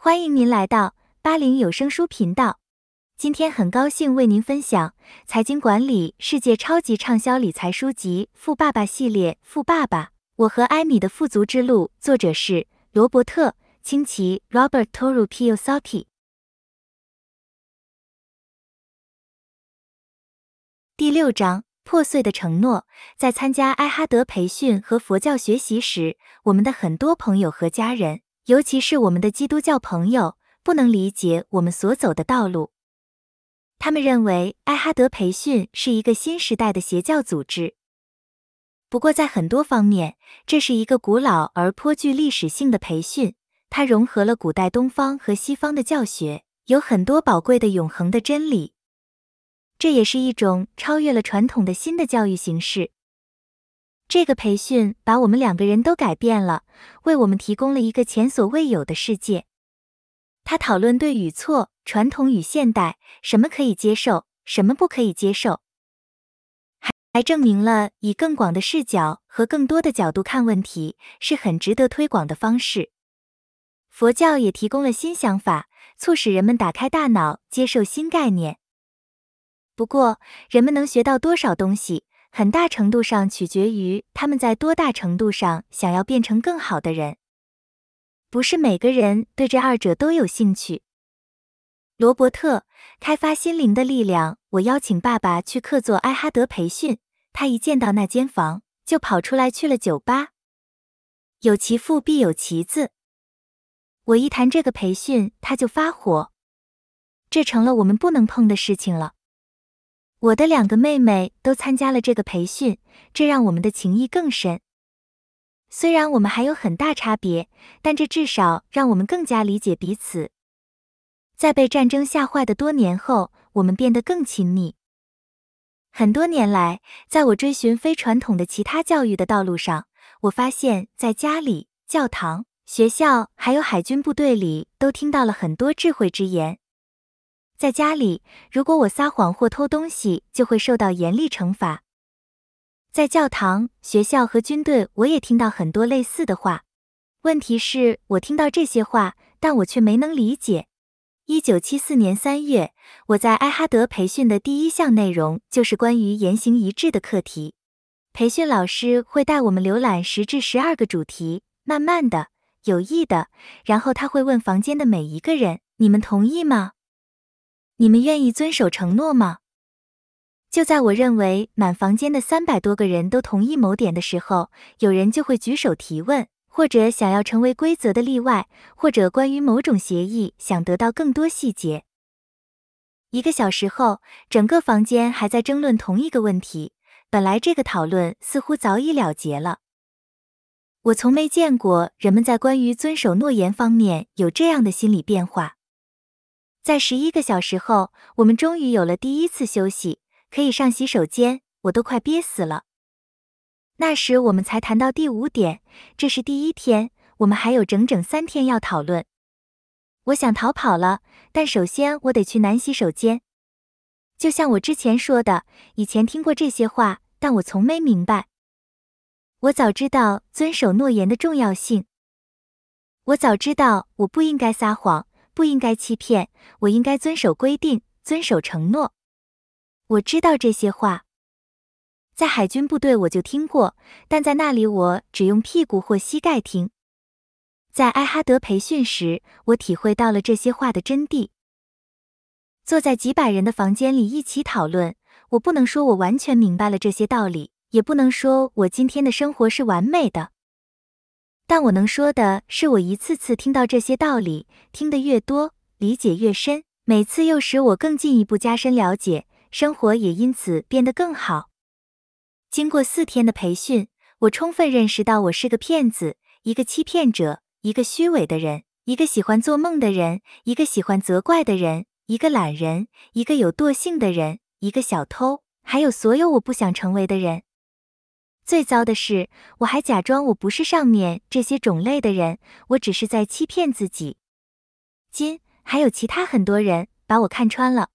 欢迎您来到八零有声书频道。今天很高兴为您分享财经管理世界超级畅销理财书籍《富爸爸系列》《富爸爸》我和艾米的富足之路，作者是罗伯特·清崎 （Robert T. o r u p i y o s a k i 第六章：破碎的承诺。在参加埃哈德培训和佛教学习时，我们的很多朋友和家人。尤其是我们的基督教朋友不能理解我们所走的道路，他们认为艾哈德培训是一个新时代的邪教组织。不过，在很多方面，这是一个古老而颇具历史性的培训，它融合了古代东方和西方的教学，有很多宝贵的永恒的真理。这也是一种超越了传统的新的教育形式。这个培训把我们两个人都改变了，为我们提供了一个前所未有的世界。他讨论对与错、传统与现代，什么可以接受，什么不可以接受，还还证明了以更广的视角和更多的角度看问题是很值得推广的方式。佛教也提供了新想法，促使人们打开大脑，接受新概念。不过，人们能学到多少东西？很大程度上取决于他们在多大程度上想要变成更好的人。不是每个人对这二者都有兴趣。罗伯特，开发心灵的力量。我邀请爸爸去客座埃哈德培训，他一见到那间房就跑出来去了酒吧。有其父必有其子。我一谈这个培训，他就发火，这成了我们不能碰的事情了。我的两个妹妹都参加了这个培训，这让我们的情谊更深。虽然我们还有很大差别，但这至少让我们更加理解彼此。在被战争吓坏的多年后，我们变得更亲密。很多年来，在我追寻非传统的其他教育的道路上，我发现，在家里、教堂、学校，还有海军部队里，都听到了很多智慧之言。在家里，如果我撒谎或偷东西，就会受到严厉惩罚。在教堂、学校和军队，我也听到很多类似的话。问题是，我听到这些话，但我却没能理解。一九七四年三月，我在埃哈德培训的第一项内容就是关于言行一致的课题。培训老师会带我们浏览十至十二个主题，慢慢的、有意的，然后他会问房间的每一个人：“你们同意吗？”你们愿意遵守承诺吗？就在我认为满房间的三百多个人都同意某点的时候，有人就会举手提问，或者想要成为规则的例外，或者关于某种协议想得到更多细节。一个小时后，整个房间还在争论同一个问题。本来这个讨论似乎早已了结了。我从没见过人们在关于遵守诺言方面有这样的心理变化。在十一个小时后，我们终于有了第一次休息，可以上洗手间，我都快憋死了。那时我们才谈到第五点，这是第一天，我们还有整整三天要讨论。我想逃跑了，但首先我得去男洗手间。就像我之前说的，以前听过这些话，但我从没明白。我早知道遵守诺言的重要性，我早知道我不应该撒谎。不应该欺骗，我应该遵守规定，遵守承诺。我知道这些话，在海军部队我就听过，但在那里我只用屁股或膝盖听。在埃哈德培训时，我体会到了这些话的真谛。坐在几百人的房间里一起讨论，我不能说我完全明白了这些道理，也不能说我今天的生活是完美的。但我能说的是，我一次次听到这些道理，听得越多，理解越深，每次又使我更进一步加深了解，生活也因此变得更好。经过四天的培训，我充分认识到，我是个骗子，一个欺骗者，一个虚伪的人，一个喜欢做梦的人，一个喜欢责怪的人，一个懒人，一个有惰性的人，一个小偷，还有所有我不想成为的人。最糟的是，我还假装我不是上面这些种类的人，我只是在欺骗自己。今还有其他很多人把我看穿了。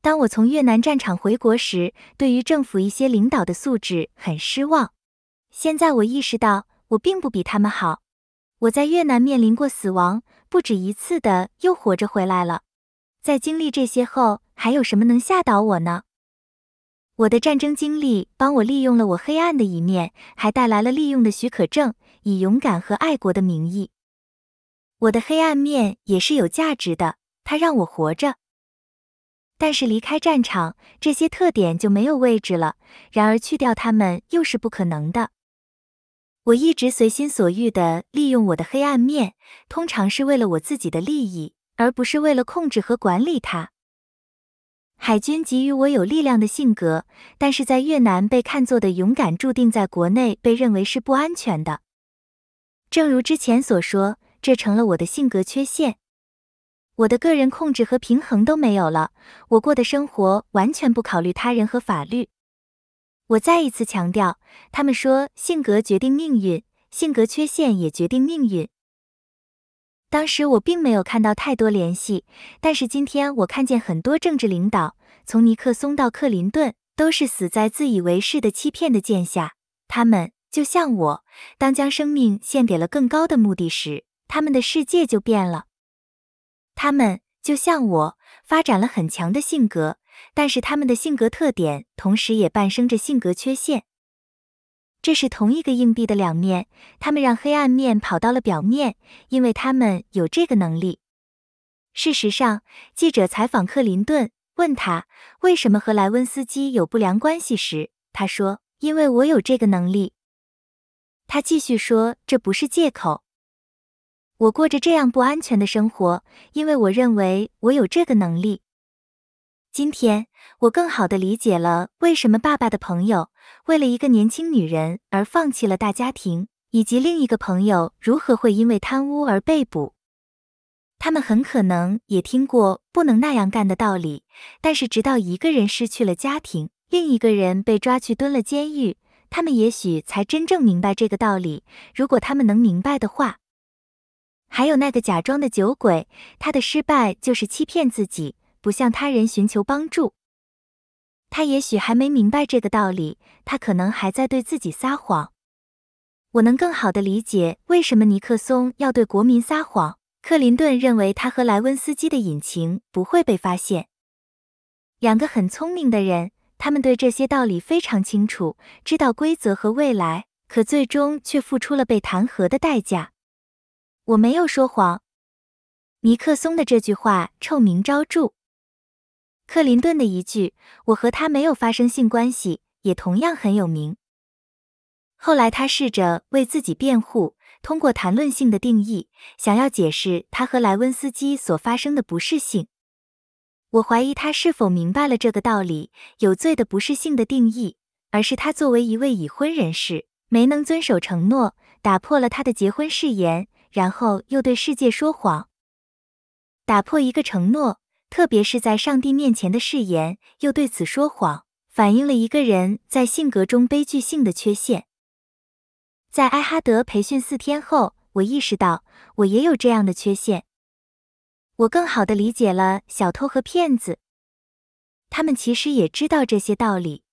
当我从越南战场回国时，对于政府一些领导的素质很失望。现在我意识到，我并不比他们好。我在越南面临过死亡，不止一次的又活着回来了。在经历这些后，还有什么能吓倒我呢？我的战争经历帮我利用了我黑暗的一面，还带来了利用的许可证。以勇敢和爱国的名义，我的黑暗面也是有价值的，它让我活着。但是离开战场，这些特点就没有位置了。然而去掉它们又是不可能的。我一直随心所欲地利用我的黑暗面，通常是为了我自己的利益，而不是为了控制和管理它。海军给予我有力量的性格，但是在越南被看作的勇敢，注定在国内被认为是不安全的。正如之前所说，这成了我的性格缺陷。我的个人控制和平衡都没有了，我过的生活完全不考虑他人和法律。我再一次强调，他们说性格决定命运，性格缺陷也决定命运。当时我并没有看到太多联系，但是今天我看见很多政治领导，从尼克松到克林顿，都是死在自以为是的欺骗的剑下。他们就像我，当将生命献给了更高的目的时，他们的世界就变了。他们就像我，发展了很强的性格，但是他们的性格特点同时也伴生着性格缺陷。这是同一个硬币的两面，他们让黑暗面跑到了表面，因为他们有这个能力。事实上，记者采访克林顿，问他为什么和莱温斯基有不良关系时，他说：“因为我有这个能力。”他继续说：“这不是借口，我过着这样不安全的生活，因为我认为我有这个能力。”今天我更好地理解了为什么爸爸的朋友为了一个年轻女人而放弃了大家庭，以及另一个朋友如何会因为贪污而被捕。他们很可能也听过不能那样干的道理，但是直到一个人失去了家庭，另一个人被抓去蹲了监狱，他们也许才真正明白这个道理。如果他们能明白的话。还有那个假装的酒鬼，他的失败就是欺骗自己。不向他人寻求帮助，他也许还没明白这个道理，他可能还在对自己撒谎。我能更好地理解为什么尼克松要对国民撒谎。克林顿认为他和莱温斯基的隐情不会被发现。两个很聪明的人，他们对这些道理非常清楚，知道规则和未来，可最终却付出了被弹劾的代价。我没有说谎。尼克松的这句话臭名昭著。克林顿的一句“我和他没有发生性关系”也同样很有名。后来，他试着为自己辩护，通过谈论性的定义，想要解释他和莱温斯基所发生的不是性。我怀疑他是否明白了这个道理：有罪的不是性的定义，而是他作为一位已婚人士没能遵守承诺，打破了他的结婚誓言，然后又对世界说谎，打破一个承诺。特别是在上帝面前的誓言又对此说谎，反映了一个人在性格中悲剧性的缺陷。在埃哈德培训四天后，我意识到我也有这样的缺陷。我更好的理解了小偷和骗子，他们其实也知道这些道理。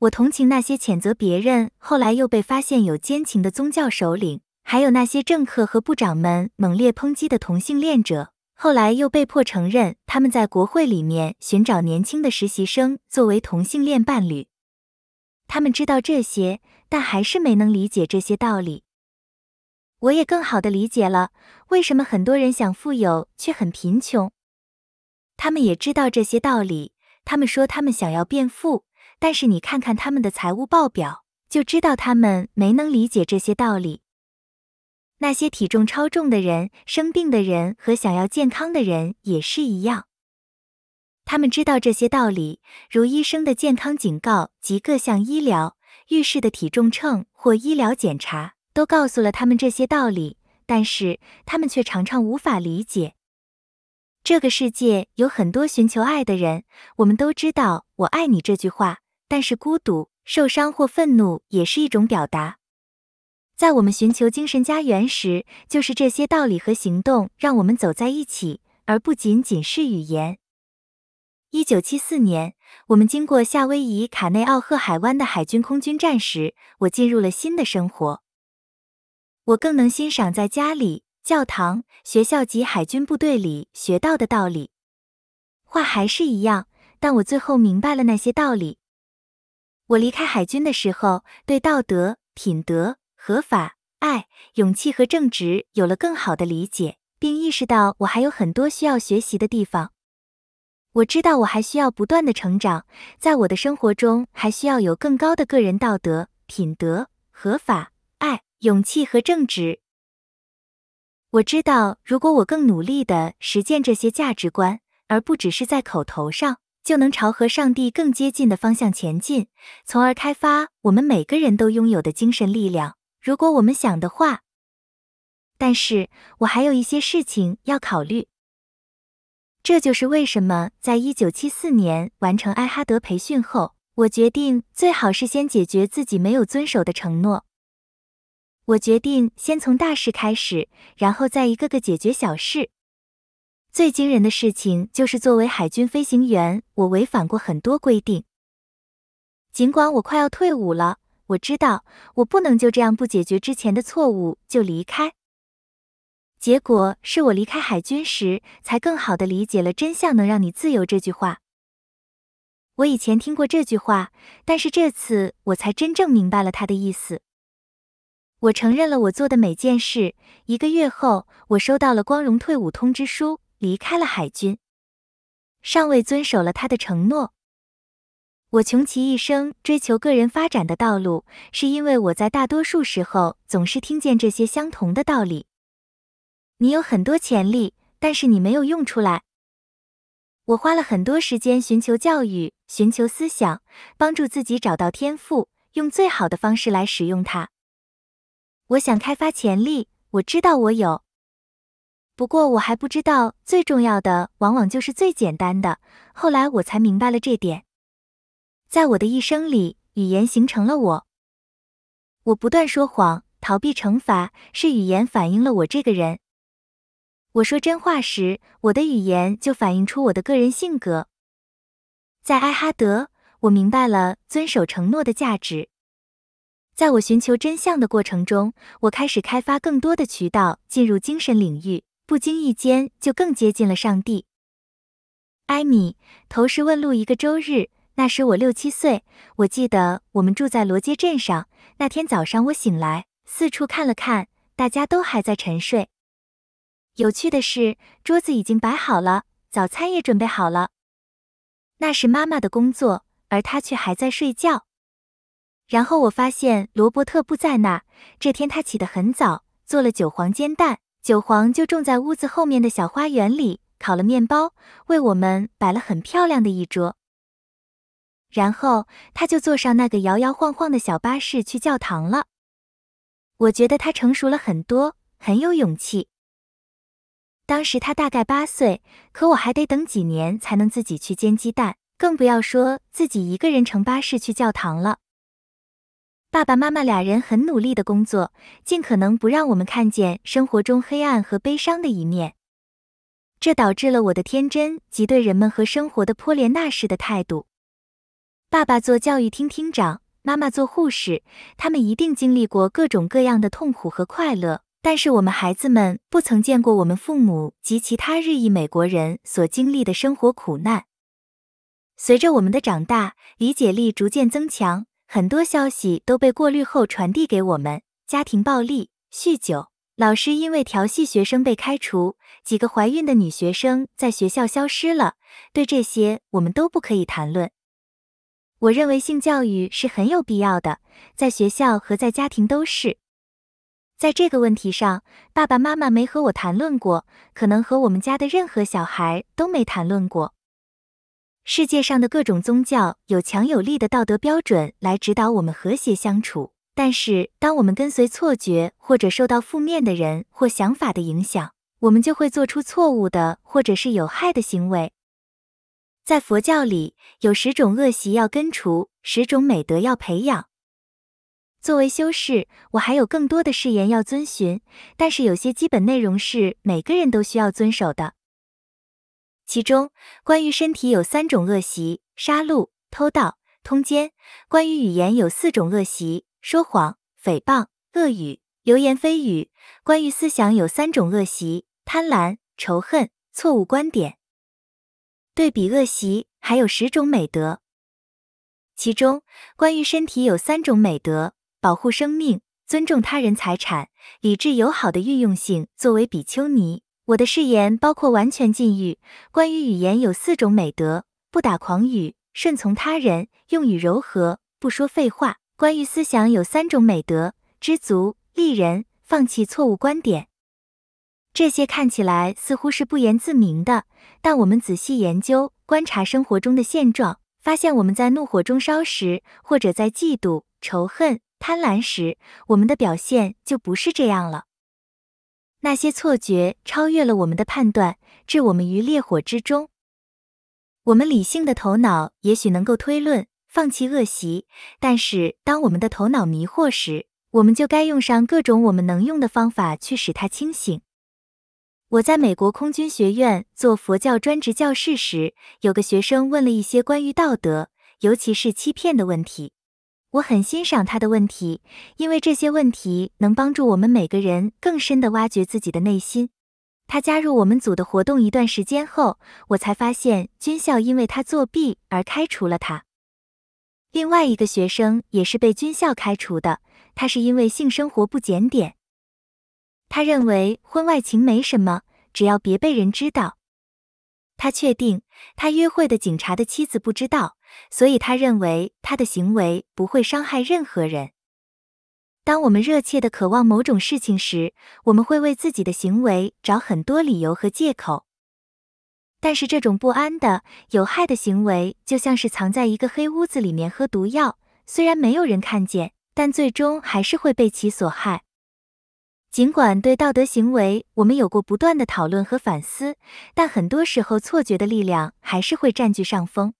我同情那些谴责别人后来又被发现有奸情的宗教首领，还有那些政客和部长们猛烈抨击的同性恋者。后来又被迫承认，他们在国会里面寻找年轻的实习生作为同性恋伴侣。他们知道这些，但还是没能理解这些道理。我也更好的理解了为什么很多人想富有却很贫穷。他们也知道这些道理，他们说他们想要变富，但是你看看他们的财务报表，就知道他们没能理解这些道理。那些体重超重的人、生病的人和想要健康的人也是一样。他们知道这些道理，如医生的健康警告及各项医疗浴室的体重秤或医疗检查，都告诉了他们这些道理。但是他们却常常无法理解。这个世界有很多寻求爱的人，我们都知道“我爱你”这句话，但是孤独、受伤或愤怒也是一种表达。在我们寻求精神家园时，就是这些道理和行动让我们走在一起，而不仅仅是语言。一九七四年，我们经过夏威夷卡内奥赫海湾的海军空军站时，我进入了新的生活。我更能欣赏在家里、教堂、学校及海军部队里学到的道理。话还是一样，但我最后明白了那些道理。我离开海军的时候，对道德品德。合法、爱、勇气和正直有了更好的理解，并意识到我还有很多需要学习的地方。我知道我还需要不断的成长，在我的生活中还需要有更高的个人道德、品德、合法、爱、勇气和正直。我知道，如果我更努力地实践这些价值观，而不只是在口头上，就能朝和上帝更接近的方向前进，从而开发我们每个人都拥有的精神力量。如果我们想的话，但是我还有一些事情要考虑。这就是为什么在1974年完成埃哈德培训后，我决定最好是先解决自己没有遵守的承诺。我决定先从大事开始，然后再一个个解决小事。最惊人的事情就是，作为海军飞行员，我违反过很多规定。尽管我快要退伍了。我知道，我不能就这样不解决之前的错误就离开。结果是我离开海军时，才更好的理解了“真相能让你自由”这句话。我以前听过这句话，但是这次我才真正明白了他的意思。我承认了我做的每件事。一个月后，我收到了光荣退伍通知书，离开了海军。上尉遵守了他的承诺。我穷其一生追求个人发展的道路，是因为我在大多数时候总是听见这些相同的道理：你有很多潜力，但是你没有用出来。我花了很多时间寻求教育，寻求思想，帮助自己找到天赋，用最好的方式来使用它。我想开发潜力，我知道我有，不过我还不知道。最重要的往往就是最简单的，后来我才明白了这点。在我的一生里，语言形成了我。我不断说谎，逃避惩罚，是语言反映了我这个人。我说真话时，我的语言就反映出我的个人性格。在埃哈德，我明白了遵守承诺的价值。在我寻求真相的过程中，我开始开发更多的渠道进入精神领域，不经意间就更接近了上帝。艾米，投石问路，一个周日。那时我六七岁，我记得我们住在罗街镇上。那天早上我醒来，四处看了看，大家都还在沉睡。有趣的是，桌子已经摆好了，早餐也准备好了，那是妈妈的工作，而她却还在睡觉。然后我发现罗伯特不在那儿。这天他起得很早，做了韭黄煎蛋，韭黄就种在屋子后面的小花园里，烤了面包，为我们摆了很漂亮的一桌。然后他就坐上那个摇摇晃晃的小巴士去教堂了。我觉得他成熟了很多，很有勇气。当时他大概八岁，可我还得等几年才能自己去煎鸡蛋，更不要说自己一个人乘巴士去教堂了。爸爸妈妈俩人很努力的工作，尽可能不让我们看见生活中黑暗和悲伤的一面。这导致了我的天真及对人们和生活的泼里纳式的态度。爸爸做教育厅厅长，妈妈做护士，他们一定经历过各种各样的痛苦和快乐。但是我们孩子们不曾见过我们父母及其他日裔美国人所经历的生活苦难。随着我们的长大，理解力逐渐增强，很多消息都被过滤后传递给我们。家庭暴力、酗酒、老师因为调戏学生被开除，几个怀孕的女学生在学校消失了。对这些，我们都不可以谈论。我认为性教育是很有必要的，在学校和在家庭都是。在这个问题上，爸爸妈妈没和我谈论过，可能和我们家的任何小孩都没谈论过。世界上的各种宗教有强有力的道德标准来指导我们和谐相处，但是当我们跟随错觉或者受到负面的人或想法的影响，我们就会做出错误的或者是有害的行为。在佛教里，有十种恶习要根除，十种美德要培养。作为修士，我还有更多的誓言要遵循，但是有些基本内容是每个人都需要遵守的。其中，关于身体有三种恶习：杀戮、偷盗、通奸；关于语言有四种恶习：说谎、诽谤、恶语、流言蜚语；关于思想有三种恶习：贪婪、仇恨、错误观点。对比恶习，还有十种美德。其中，关于身体有三种美德：保护生命、尊重他人财产、理智友好的运用性。作为比丘尼，我的誓言包括完全禁欲。关于语言有四种美德：不打诳语、顺从他人、用语柔和、不说废话。关于思想有三种美德：知足、利人、放弃错误观点。这些看起来似乎是不言自明的，但我们仔细研究、观察生活中的现状，发现我们在怒火中烧时，或者在嫉妒、仇恨、贪婪时，我们的表现就不是这样了。那些错觉超越了我们的判断，置我们于烈火之中。我们理性的头脑也许能够推论、放弃恶习，但是当我们的头脑迷惑时，我们就该用上各种我们能用的方法去使它清醒。我在美国空军学院做佛教专职教师时，有个学生问了一些关于道德，尤其是欺骗的问题。我很欣赏他的问题，因为这些问题能帮助我们每个人更深地挖掘自己的内心。他加入我们组的活动一段时间后，我才发现军校因为他作弊而开除了他。另外一个学生也是被军校开除的，他是因为性生活不检点。他认为婚外情没什么，只要别被人知道。他确定他约会的警察的妻子不知道，所以他认为他的行为不会伤害任何人。当我们热切的渴望某种事情时，我们会为自己的行为找很多理由和借口。但是这种不安的有害的行为，就像是藏在一个黑屋子里面喝毒药，虽然没有人看见，但最终还是会被其所害。尽管对道德行为，我们有过不断的讨论和反思，但很多时候错觉的力量还是会占据上风。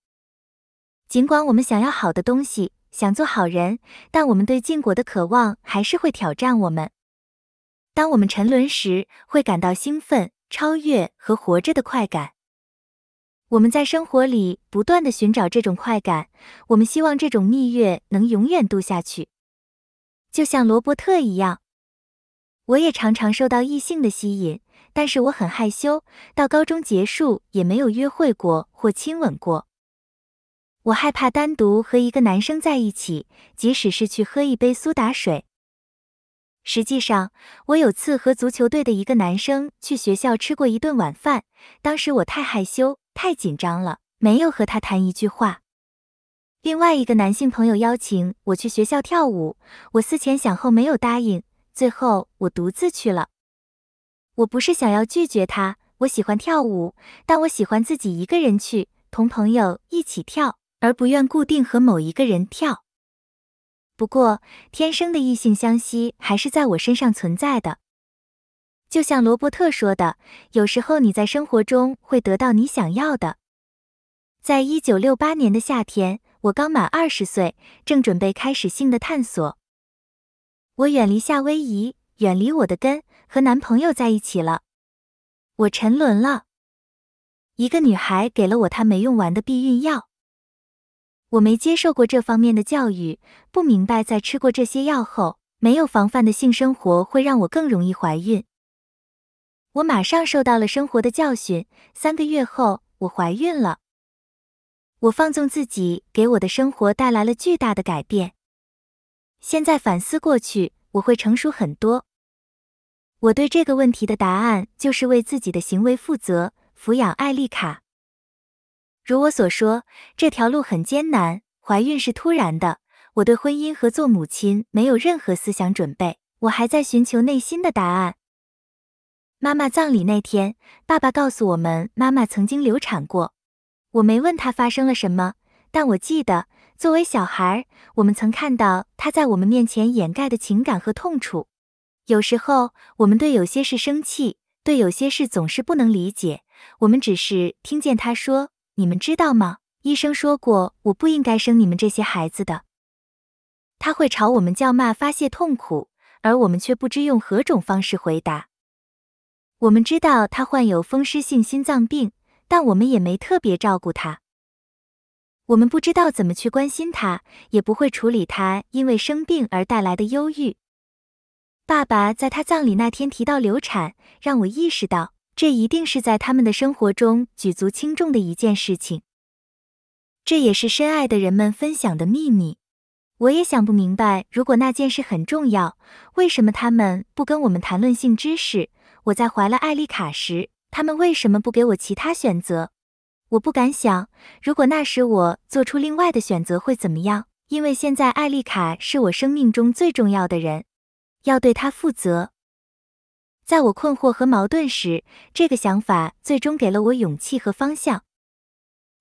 尽管我们想要好的东西，想做好人，但我们对禁果的渴望还是会挑战我们。当我们沉沦时，会感到兴奋、超越和活着的快感。我们在生活里不断的寻找这种快感，我们希望这种蜜月能永远度下去，就像罗伯特一样。我也常常受到异性的吸引，但是我很害羞，到高中结束也没有约会过或亲吻过。我害怕单独和一个男生在一起，即使是去喝一杯苏打水。实际上，我有次和足球队的一个男生去学校吃过一顿晚饭，当时我太害羞、太紧张了，没有和他谈一句话。另外一个男性朋友邀请我去学校跳舞，我思前想后没有答应。最后，我独自去了。我不是想要拒绝他，我喜欢跳舞，但我喜欢自己一个人去，同朋友一起跳，而不愿固定和某一个人跳。不过，天生的异性相吸还是在我身上存在的。就像罗伯特说的，有时候你在生活中会得到你想要的。在一九六八年的夏天，我刚满二十岁，正准备开始性的探索。我远离夏威夷，远离我的根，和男朋友在一起了。我沉沦了。一个女孩给了我她没用完的避孕药。我没接受过这方面的教育，不明白在吃过这些药后，没有防范的性生活会让我更容易怀孕。我马上受到了生活的教训。三个月后，我怀孕了。我放纵自己，给我的生活带来了巨大的改变。现在反思过去，我会成熟很多。我对这个问题的答案就是为自己的行为负责。抚养艾丽卡，如我所说，这条路很艰难。怀孕是突然的，我对婚姻和做母亲没有任何思想准备。我还在寻求内心的答案。妈妈葬礼那天，爸爸告诉我们，妈妈曾经流产过。我没问他发生了什么，但我记得。作为小孩，我们曾看到他在我们面前掩盖的情感和痛楚。有时候，我们对有些事生气，对有些事总是不能理解。我们只是听见他说：“你们知道吗？医生说过，我不应该生你们这些孩子的。”他会朝我们叫骂，发泄痛苦，而我们却不知用何种方式回答。我们知道他患有风湿性心脏病，但我们也没特别照顾他。我们不知道怎么去关心他，也不会处理他因为生病而带来的忧郁。爸爸在他葬礼那天提到流产，让我意识到这一定是在他们的生活中举足轻重的一件事情。这也是深爱的人们分享的秘密。我也想不明白，如果那件事很重要，为什么他们不跟我们谈论性知识？我在怀了艾丽卡时，他们为什么不给我其他选择？我不敢想，如果那时我做出另外的选择会怎么样？因为现在艾丽卡是我生命中最重要的人，要对她负责。在我困惑和矛盾时，这个想法最终给了我勇气和方向。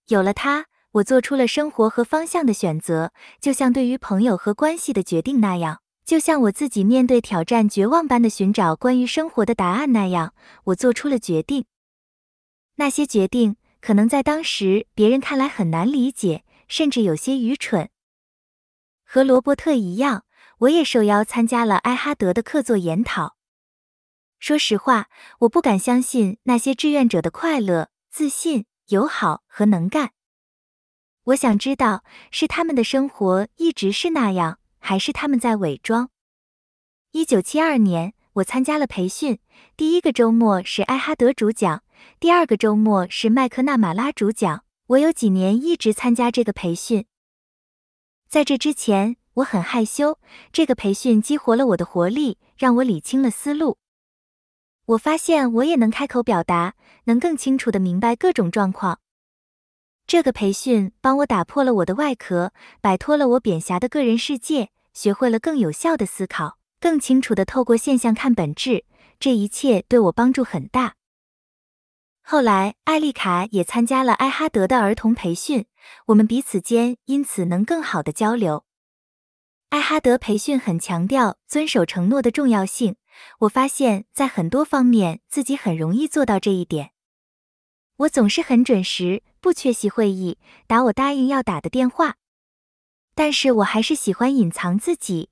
有了它，我做出了生活和方向的选择，就像对于朋友和关系的决定那样，就像我自己面对挑战、绝望般的寻找关于生活的答案那样，我做出了决定。那些决定。可能在当时，别人看来很难理解，甚至有些愚蠢。和罗伯特一样，我也受邀参加了埃哈德的客座研讨。说实话，我不敢相信那些志愿者的快乐、自信、友好和能干。我想知道，是他们的生活一直是那样，还是他们在伪装？一九七二年。我参加了培训，第一个周末是埃哈德主讲，第二个周末是麦克纳马拉主讲。我有几年一直参加这个培训。在这之前，我很害羞。这个培训激活了我的活力，让我理清了思路。我发现我也能开口表达，能更清楚地明白各种状况。这个培训帮我打破了我的外壳，摆脱了我扁狭的个人世界，学会了更有效的思考。更清楚地透过现象看本质，这一切对我帮助很大。后来，艾丽卡也参加了埃哈德的儿童培训，我们彼此间因此能更好的交流。埃哈德培训很强调遵守承诺的重要性，我发现，在很多方面自己很容易做到这一点。我总是很准时，不缺席会议，打我答应要打的电话，但是我还是喜欢隐藏自己。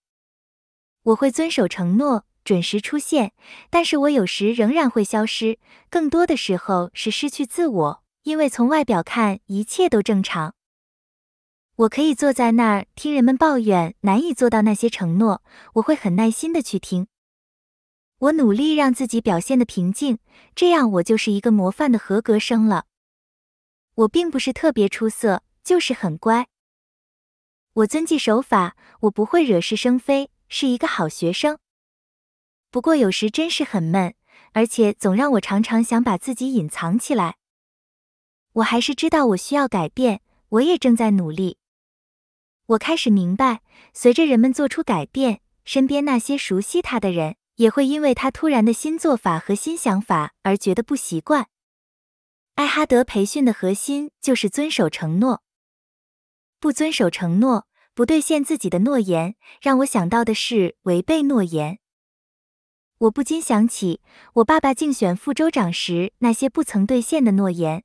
我会遵守承诺，准时出现，但是我有时仍然会消失，更多的时候是失去自我，因为从外表看一切都正常。我可以坐在那儿听人们抱怨，难以做到那些承诺，我会很耐心的去听。我努力让自己表现的平静，这样我就是一个模范的合格生了。我并不是特别出色，就是很乖。我遵纪守法，我不会惹是生非。是一个好学生，不过有时真是很闷，而且总让我常常想把自己隐藏起来。我还是知道我需要改变，我也正在努力。我开始明白，随着人们做出改变，身边那些熟悉他的人也会因为他突然的新做法和新想法而觉得不习惯。艾哈德培训的核心就是遵守承诺，不遵守承诺。不兑现自己的诺言，让我想到的是违背诺言。我不禁想起我爸爸竞选副州长时那些不曾兑现的诺言。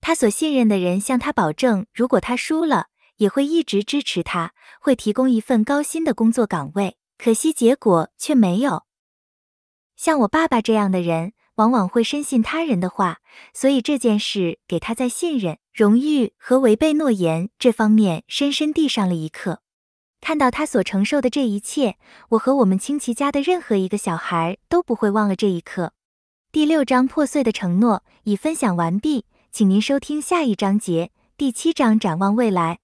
他所信任的人向他保证，如果他输了，也会一直支持他，会提供一份高薪的工作岗位。可惜结果却没有。像我爸爸这样的人，往往会深信他人的话，所以这件事给他在信任。荣誉和违背诺言这方面，深深地上了一课。看到他所承受的这一切，我和我们亲戚家的任何一个小孩都不会忘了这一刻。第六章破碎的承诺已分享完毕，请您收听下一章节第七章展望未来。